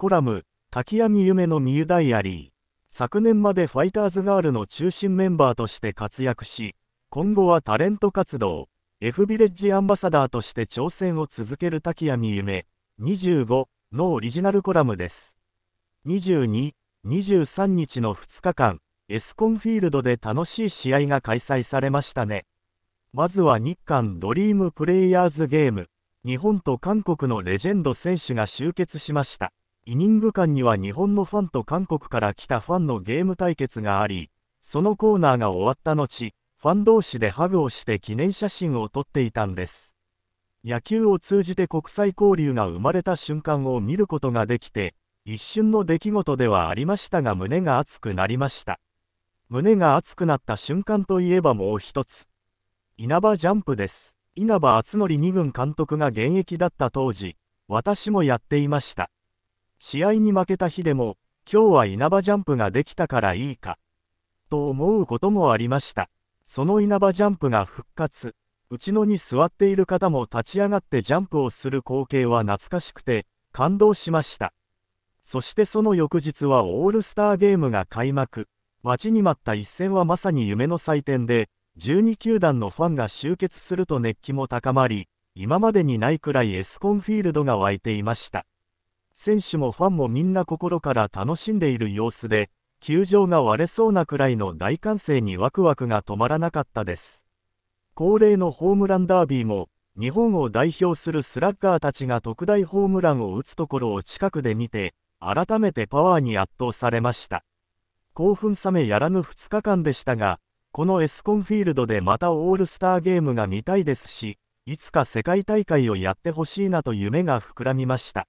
コラム、滝闇夢のミユダイアリー。昨年までファイターズガールの中心メンバーとして活躍し、今後はタレント活動、F ビレッジアンバサダーとして挑戦を続ける滝闇夢、25のオリジナルコラムです。22、23日の2日間、エスコンフィールドで楽しい試合が開催されましたね。まずは日韓ドリームプレイヤーズゲーム、日本と韓国のレジェンド選手が集結しました。イニング間には日本のファンと韓国から来たファンのゲーム対決があり、そのコーナーが終わった後、ファン同士でハグをして記念写真を撮っていたんです。野球を通じて国際交流が生まれた瞬間を見ることができて、一瞬の出来事ではありましたが胸が熱くなりました。胸が熱くなった瞬間といえばもう一つ。稲葉ジャンプです。稲葉厚則2軍監督が現役だった当時、私もやっていました。試合に負けた日でも、今日は稲葉ジャンプができたからいいか、と思うこともありました。その稲葉ジャンプが復活。うちのに座っている方も立ち上がってジャンプをする光景は懐かしくて、感動しました。そしてその翌日はオールスターゲームが開幕。待ちに待った一戦はまさに夢の祭典で、12球団のファンが集結すると熱気も高まり、今までにないくらいエスコンフィールドが湧いていました。選手もファンもみんな心から楽しんでいる様子で、球場が割れそうなくらいの大歓声にワクワクが止まらなかったです。恒例のホームランダービーも、日本を代表するスラッガーたちが特大ホームランを打つところを近くで見て、改めてパワーに圧倒されました。興奮冷めやらぬ2日間でしたが、このエスコンフィールドでまたオールスターゲームが見たいですし、いつか世界大会をやってほしいなと夢が膨らみました。